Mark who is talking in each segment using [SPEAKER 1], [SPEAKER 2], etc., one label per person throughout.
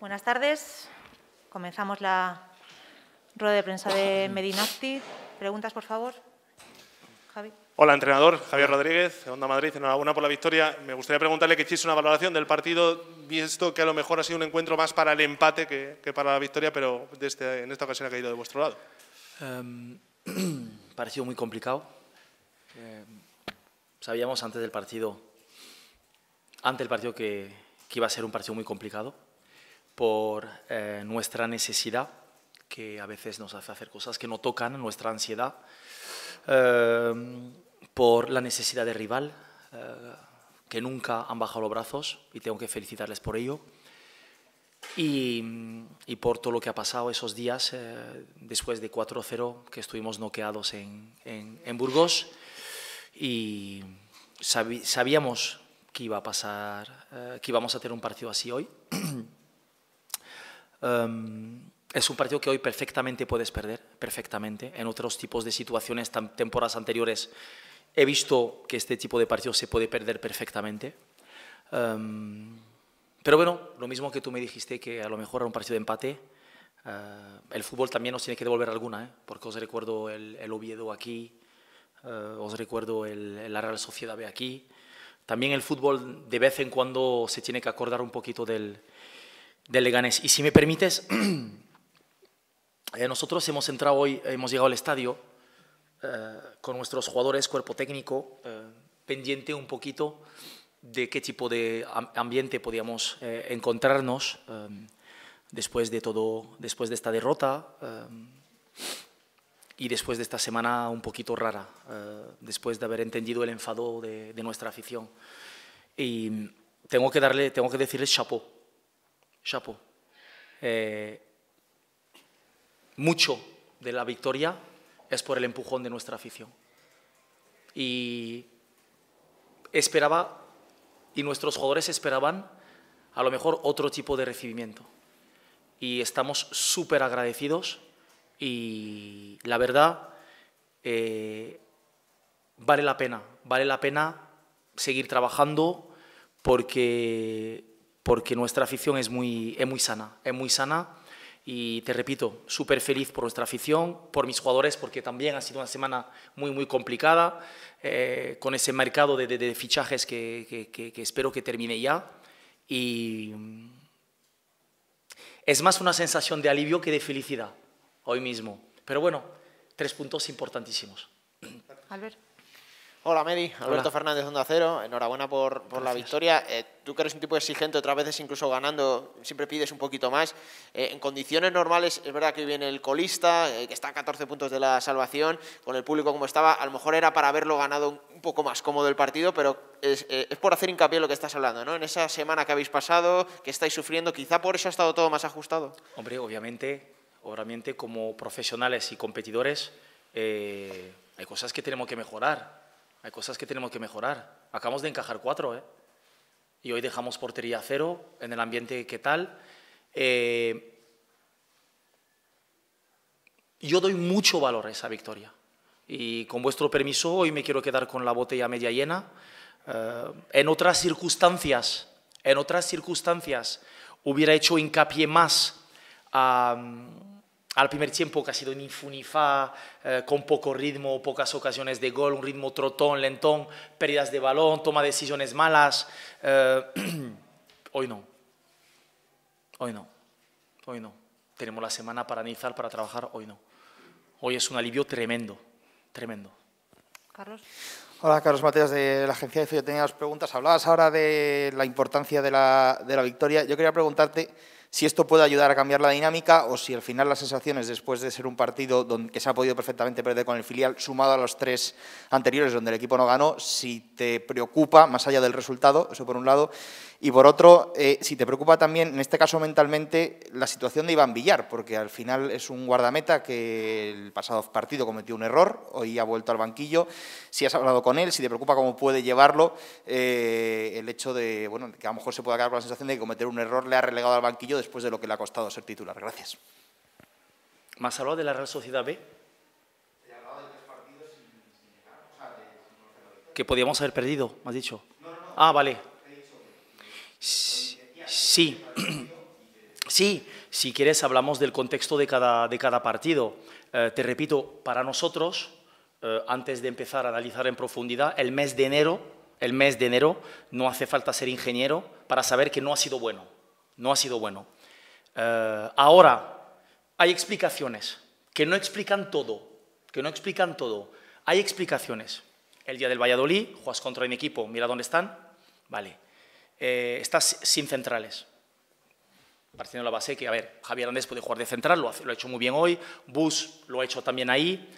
[SPEAKER 1] Buenas tardes. Comenzamos la rueda de prensa de Medinacti. Preguntas, por favor. Javi. Hola, entrenador. Javier Rodríguez, Onda Madrid. Enhorabuena por la victoria. Me gustaría preguntarle que hiciese una valoración del partido, visto que a lo mejor ha sido un encuentro más para el empate que, para la victoria, pero este, en esta ocasión ha caído de vuestro lado. Um, pareció muy complicado. Em, sabíamos antes del partido, antes del partido que iba a ser un partido muy complicado por eh, nuestra necesidad, que a veces nos hace hacer cosas que no tocan, nuestra ansiedad, eh, por la necesidad de rival, eh, que nunca han bajado los brazos y tengo que felicitarles por ello. Y, por todo lo que ha pasado esos días después de 4-0 que estuvimos noqueados en, Burgos y sabíamos que iba a pasar, que íbamos a tener un partido así hoy Em, es un partido que hoy perfectamente puedes perder, perfectamente. En otros tipos de situaciones, temporadas anteriores, he visto que este tipo de partidos se puede perder perfectamente. Em, pero bueno, lo mismo que tú me dijiste, que a lo mejor era un partido de empate, eh, el fútbol también nos tiene que devolver alguna, ¿eh? porque os recuerdo el, Oviedo aquí, eh, os recuerdo la Real Sociedad aquí. También el fútbol de vez en cuando se tiene que acordar un poquito del, del Leganés. Y si me permites, eh, nosotros hemos entrado hoy, hemos llegado al estadio eh, con nuestros jugadores, cuerpo técnico, eh, pendiente un poquito de qué tipo de ambiente podíamos encontrarnos después de todo, después de esta derrota y después de esta semana un poquito rara, después de haber entendido el enfado de, nuestra afición. Y tengo que darle, tengo que decirles chapeau Chapo. Eh, mucho de la victoria es por el empujón de nuestra afición. Y esperaba, y nuestros jugadores esperaban a lo mejor otro tipo de recibimiento. Y estamos súper agradecidos y la verdad eh, vale la pena, vale la pena seguir trabajando porque porque nuestra afición es muy, muy sana, es muy sana y te repito, súper feliz por nuestra afición, por mis jugadores, porque también ha sido una semana muy, muy complicada, eh, con ese mercado de, fichajes que, espero que termine ya. Y es más una sensación de alivio que de felicidad hoy mismo. Pero bueno, tres puntos importantísimos. Albert. Hola Medi, Alberto Fernández Onda Cero, enhorabuena por, la victoria. Eh, tú que eres un tipo exigente, otras veces incluso ganando, siempre pides un poquito más. Eh, en condiciones normales es verdad que viene el colista, eh, que está a 14 puntos de la salvación, con el público como estaba, a lo mejor era para haberlo ganado un poco más cómodo el partido, pero es, es por hacer hincapié en lo que estás hablando, ¿no? En esa semana que habéis pasado, que estáis sufriendo, quizá por eso ha estado todo más ajustado. Hombre, obviamente, obviamente como profesionales y competidores hay cosas que tenemos que mejorar hay cosas que tenemos que mejorar. Acabamos de encajar cuatro, ¿eh? Y hoy dejamos portería cero en el ambiente que tal. Eh, yo doy mucho valor a esa victoria. Y con vuestro permiso, hoy me quiero quedar con la botella media llena. Eh, en otras circunstancias, en otras circunstancias, hubiera hecho hincapié más a al primer tiempo que ha sido un infunifa eh, con poco ritmo, pocas ocasiones de gol, un ritmo trotón, lentón, pérdidas de balón, toma decisiones malas. Eh, hoy no. Hoy no. Hoy no. Tenemos la semana para analizar, para trabajar. Hoy no. Hoy es un alivio tremendo. Tremendo. Carlos. Hola, Carlos matías, de la agencia de Yo tenía dos preguntas. Hablabas ahora de la importancia de la victoria. Yo quería preguntarte si esto puede ayudar a cambiar la dinámica o si al final las sensaciones después de ser un partido donde, que se ha podido perfectamente perder con el filial, sumado a los tres anteriores donde el equipo no ganó, si te preocupa, más allá del resultado, eso por un lado, y por otro, eh, si te preocupa también, en este caso mentalmente, la situación de Iván Villar, porque al final es un guardameta que el pasado partido cometió un error, hoy ha vuelto al banquillo. Si has hablado con él, si te preocupa cómo puede llevarlo, eh, el hecho de bueno, que a lo mejor se pueda quedar con la sensación de que cometer un error le ha relegado al banquillo después de lo que le ha costado ser titular. Gracias. ¿Más hablado de la Real Sociedad B? Que podíamos haber perdido, me has dicho. Ah, vale. Sí, si quieres hablamos del contexto de cada, partido. Eh, te repito, para nosotros, eh, antes de empezar a analizar en profundidad, el mes de enero, el mes de enero, no hace falta ser ingeniero para saber que no ha sido bueno. No ha sido bueno. Eh, ahora, hay explicaciones que no explican todo, que no explican todo. Hay explicaciones. El día del Valladolid, juegas contra un equipo, mira dónde están. Vale. Eh, estás sin centrales. Partiendo de la base que, a ver, Javier Andrés puede jugar de central, lo, ha hecho muy bien hoy, Bus lo ha hecho también ahí.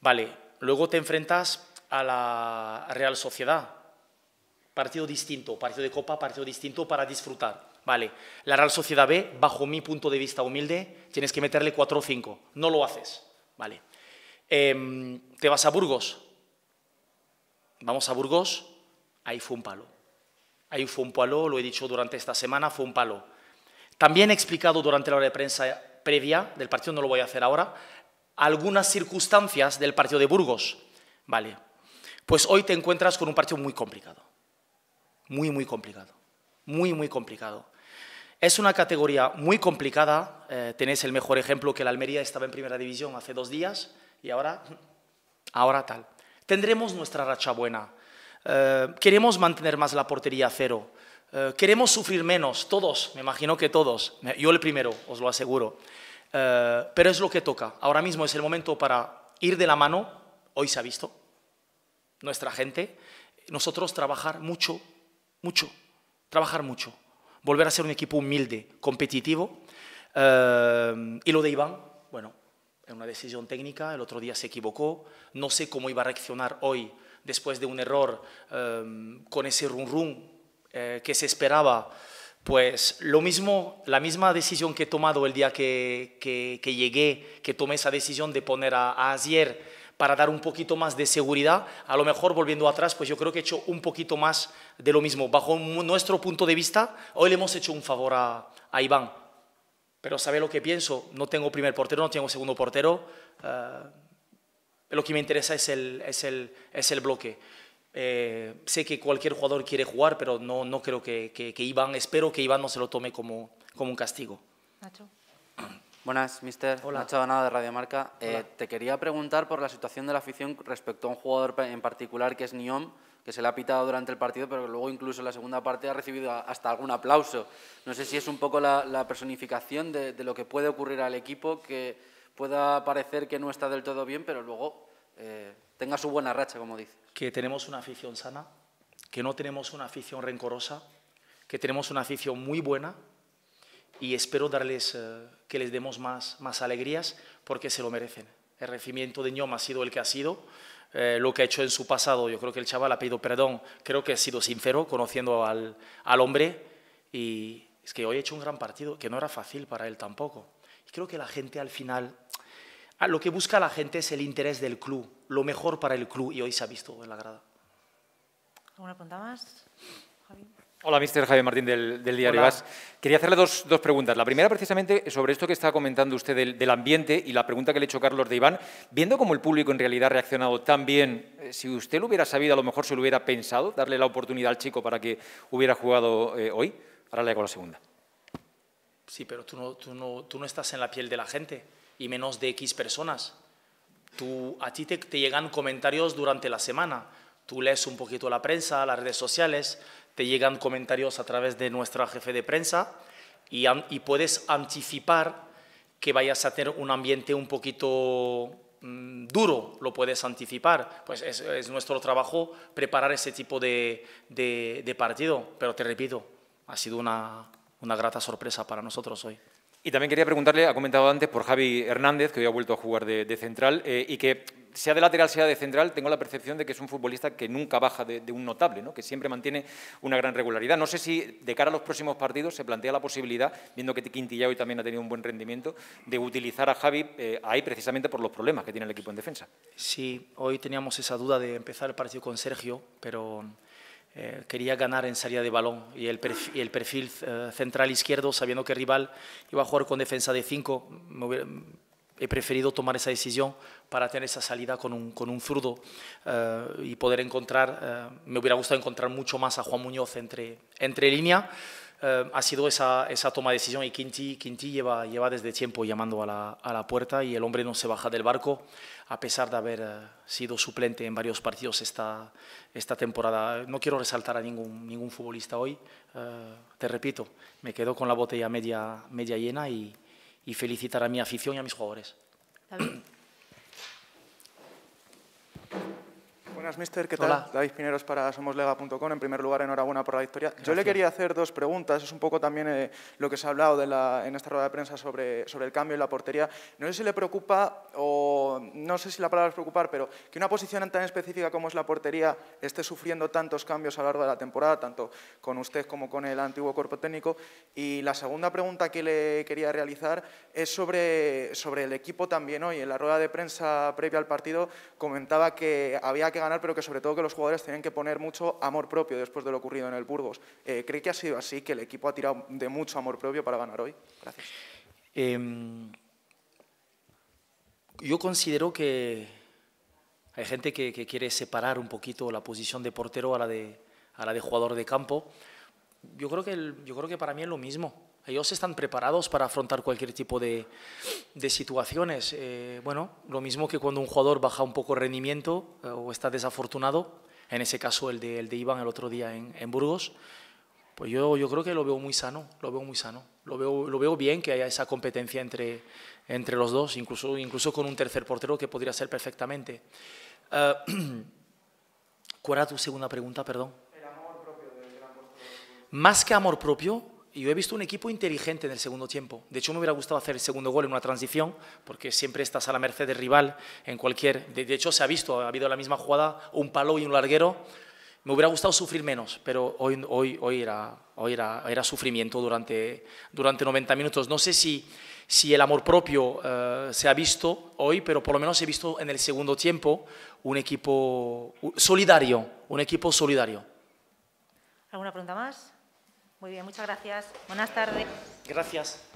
[SPEAKER 1] Vale, luego te enfrentas a la Real Sociedad. Partido distinto, partido de Copa, partido distinto para disfrutar. Vale, la Real Sociedad B, bajo mi punto de vista humilde, tienes que meterle cuatro o cinco No lo haces. Vale. Em, te vas a Burgos. Vamos a Burgos. Ahí fue un palo. Ahí fue un palo, lo he dicho durante esta semana, fue un palo. También he explicado durante la hora de prensa previa del partido, no lo voy a hacer ahora, algunas circunstancias del partido de Burgos. Vale, pues hoy te encuentras con un partido muy complicado. Muy, muy complicado. Muy, muy complicado. Es una categoría muy complicada. Eh, tenéis el mejor ejemplo que la Almería estaba en primera división hace dos días y ahora, ahora tal. Tendremos nuestra racha buena. Eh, queremos mantener más la portería a cero. Eh, queremos sufrir menos, todos, me imagino que todos. Yo el primero, os lo aseguro. Eh, pero es lo que toca. Ahora mismo es el momento para ir de la mano, hoy se ha visto, nuestra gente, nosotros trabajar mucho, mucho, trabajar mucho, volver a ser un equipo humilde, competitivo. y lo de Iván, bueno, es una decisión técnica, el otro día se equivocó, no sé cómo iba a reaccionar hoy después de un error em, con ese run run eh, que se esperaba, pues lo mismo, la misma decisión que he tomado el día que, que, llegué, que tomé esa decisión de poner a, a Azier para dar un poquito más de seguridad, a lo mejor volviendo atrás, pues yo creo que he hecho un poquito más de lo mismo. Bajo nuestro punto de vista, hoy le hemos hecho un favor a, a Iván, pero sabe lo que pienso, no tengo primer portero, no tengo segundo portero. Eh, lo que me interesa es el, es el, es el bloque. Eh, sé que cualquier jugador quiere jugar, pero no, no creo que, que, Iván, espero que Iván no se lo tome como, como un castigo. Nacho. Buenas, mister. Hola. Nacho nada de Radio Marca. Eh, te quería preguntar por la situación de la afición respecto a un jugador en particular que es Niom, que se le ha pitado durante el partido, pero luego incluso en la segunda parte ha recibido hasta algún aplauso. No sé si es un poco la, personificación de, de lo que puede ocurrir al equipo que pueda parecer que no está del todo bien, pero luego eh, tenga su buena racha, como dice. Que tenemos una afición sana, que no tenemos una afición rencorosa, que tenemos una afición muy buena y espero darles, eh, que les demos más, más alegrías porque se lo merecen. El recibimiento de Ñom ha sido el que ha sido. Eh, lo que ha hecho en su pasado, yo creo que el chaval ha pedido perdón, creo que ha sido sincero conociendo al, al hombre y es que hoy ha hecho un gran partido, que no era fácil para él tampoco. Y creo que la gente al final Ah, lo que busca la gente es el interés del club, lo mejor para el club y hoy se ha visto en la grada. ¿Alguna pregunta más? Hola, mister Javier Martín del, del Diario Vas. Quería hacerle dos, dos, preguntas. La primera, precisamente, sobre esto que está comentando usted del, ambiente y la pregunta que le he hecho Carlos de Iván. Viendo cómo el público en realidad ha reaccionado tan bien, eh, si usted lo hubiera sabido, a lo mejor se lo hubiera pensado, darle la oportunidad al chico para que hubiera jugado eh, hoy. Ahora le hago la segunda. Sí, pero tú no, tú no, tú no estás en la piel de la gente y menos de X personas. Tú, a ti te, llegan comentarios durante la semana. Tú lees un poquito la prensa, las redes sociales, te llegan comentarios a través de nuestra jefe de prensa y, puedes anticipar que vayas a tener un ambiente un poquito mm, duro, lo puedes anticipar. Pues es, nuestro trabajo preparar ese tipo de, partido. Pero te repito, ha sido una grata sorpresa para nosotros hoy. Y también quería preguntarle, ha comentado antes por Javi Hernández, que hoy ha vuelto a jugar de, central, eh, y que sea de lateral, sea de central, tengo la percepción de que es un futbolista que nunca baja de, un notable, ¿no? que siempre mantiene una gran regularidad. No sé si de cara a los próximos partidos se plantea la posibilidad, viendo que Quintilla hoy también ha tenido un buen rendimiento, de utilizar a Javi eh, ahí precisamente por los problemas que tiene el equipo en defensa. Sí, hoy teníamos esa duda de empezar el partido con Sergio, pero eh, quería ganar en salida de balón y el perfil, eh, central izquierdo, sabiendo que el rival iba a jugar con defensa de 5, he preferido tomar esa decisión para tener esa salida con un, zurdo eh, y poder encontrar, me hubiera gustado encontrar mucho más a Juan Muñoz entre, entre línea. Em, ha sido esa, esa, toma de decisión y Quinti, lleva, lleva desde tiempo llamando a la, a la, puerta y el hombre no se baja del barco a pesar de haber eh, sido suplente en varios partidos esta, esta temporada. No quiero resaltar a ningún, ningún futbolista hoy, eh, te repito, me quedo con la botella media, media llena y, y felicitar a mi afición y a mis jugadores. mister. ¿Qué tal? David Pineros para SomosLega.com. En primer lugar, enhorabuena por la victoria. Yo le quería hacer dos preguntas. Es un poco también eh, lo que se ha hablado de la, en esta rueda de prensa sobre, sobre el cambio en la portería. No sé si le preocupa, o no sé si la palabra es preocupar, pero que una posición tan específica como es la portería esté sufriendo tantos cambios a lo largo de la temporada, tanto con usted como con el antiguo cuerpo técnico. Y la segunda pregunta que le quería realizar es sobre, sobre el equipo también hoy. En la rueda de prensa previa al partido comentaba que había que ganar pero que sobre todo que los jugadores tienen que poner mucho amor propio después de lo ocurrido en el Burgos. Eh, ¿Cree que ha sido así, que el equipo ha tirado de mucho amor propio para ganar hoy? Gracias. Em, yo considero que hay gente que, quiere separar un poquito la posición de portero a la de, jugador de campo. Yo creo, que yo creo que para mí es lo mismo ellos están preparados para afrontar cualquier tipo de, de situaciones. Eh, bueno, lo mismo que cuando un jugador baja un poco el rendimiento eh, o está desafortunado, en ese caso el de, el de Iván el otro día en, en Burgos, pues yo, yo, creo que lo veo muy sano, lo veo muy sano. Lo veo, lo veo bien que haya esa competencia entre, entre los dos, incluso, incluso con un tercer portero que podría ser perfectamente. Eh, ¿Cuál era tu segunda pregunta, perdón? El amor propio Más que amor propio, y he visto un equipo inteligente en el segundo tiempo. De hecho, me hubiera gustado hacer el segundo gol en una transición, porque siempre estás a la merced del rival en cualquier... De, hecho, se ha visto, ha habido la misma jugada, un palo y un larguero. Me hubiera gustado sufrir menos, pero hoy, hoy, hoy, era, hoy era, era sufrimiento durante, durante 90 minutos. No sé si, si el amor propio eh, se ha visto hoy, pero por lo menos he visto en el segundo tiempo un equipo solidario, un equipo solidario. ¿Alguna pregunta más? Muy bien, muchas gracias. Buenas tardes. Gracias.